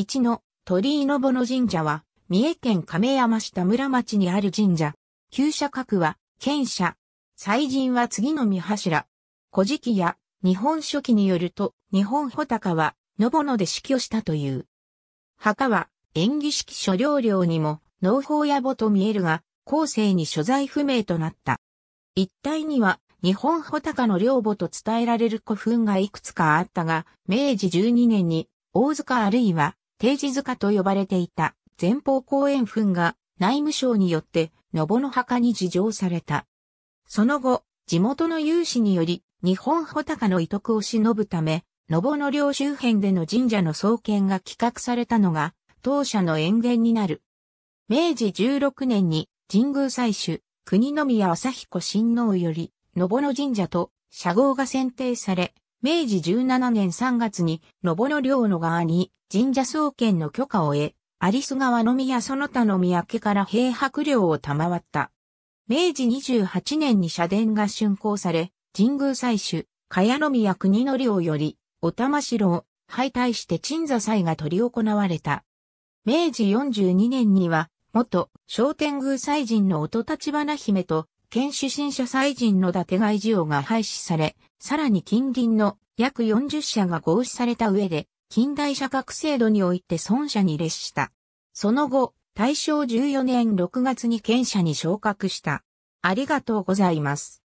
1の鳥居のぼの神社は、三重県亀山下村町にある神社。旧社格は、県社。祭神は次の三柱。古事記や日本書紀によると、日本穂高は、のぼので死去したという。墓は、演技式所領領にも、農法野暮と見えるが、後世に所在不明となった。一帯には、日本穂高の領母と伝えられる古墳がいくつかあったが、明治12年に、大塚あるいは定時塚と呼ばれていた前方後円墳が内務省によって、のぼの墓に事情された。その後、地元の有志により、日本穂高の遺徳を忍ぶため、のぼの領周辺での神社の創建が企画されたのが、当社の園芸になる。明治16年に、神宮祭主、国宮朝彦親王より、のぼの神社と社号が選定され、明治17年3月に、のぼの領の側に神社創建の許可を得、有栖川の宮その他の宮家から平白領を賜った。明治28年に社殿が竣工され、神宮祭主、茅の宮国の領より、お玉城を敗退して鎮座祭が取り行われた。明治42年には、元商天宮祭神の音立花姫と県主審者祭人の伊達外需要が廃止され、さらに近隣の約40社が合資された上で、近代社格制度において損者に列した。その後、大正14年6月に県社に昇格した。ありがとうございます。